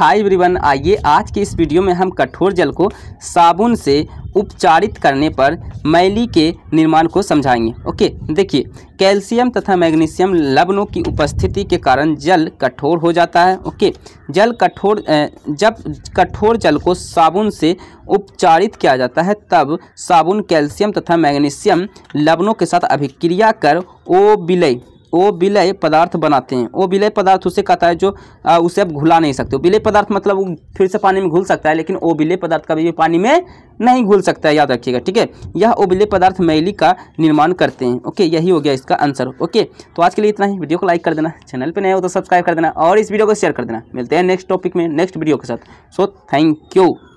hi everyone आइए आज की इस वीडियो में हम कठोर जल को साबुन से उपचारित करने पर मैली के निर्माण को समझाएंगे ओके देखिए कैल्शियम तथा मैग्नीशियम लवणों की उपस्थिति के कारण जल कठोर हो जाता है ओके जल कठोर जब कठोर जल को साबुन से उपचारित किया जाता है तब साबुन कैल्शियम तथा मैग्नीशियम लवणों के साथ अभिक्रिया कर ओ बिलय ओ विलय पदार्थ बनाते हैं ओ विलय पदार्थ उसे कहता है जो आ, उसे आप घुला नहीं सकते विलय पदार्थ मतलब वो फिर से पानी में घुल सकता है लेकिन वो विलय पदार्थ कभी भी पानी में नहीं घुल सकता है याद रखिएगा ठीक है यह ओबिलय विलय पदार्थ मैली का निर्माण करते हैं ओके यही हो गया इसका आंसर ओके तो आज के लिए इतना ही वीडियो को लाइक कर देना चैनल पर नए हो तो सब्सक्राइब कर देना और इस वीडियो को शेयर कर देना मिलते हैं नेक्स्ट टॉपिक में नेक्स्ट वीडियो के साथ सो थैंक यू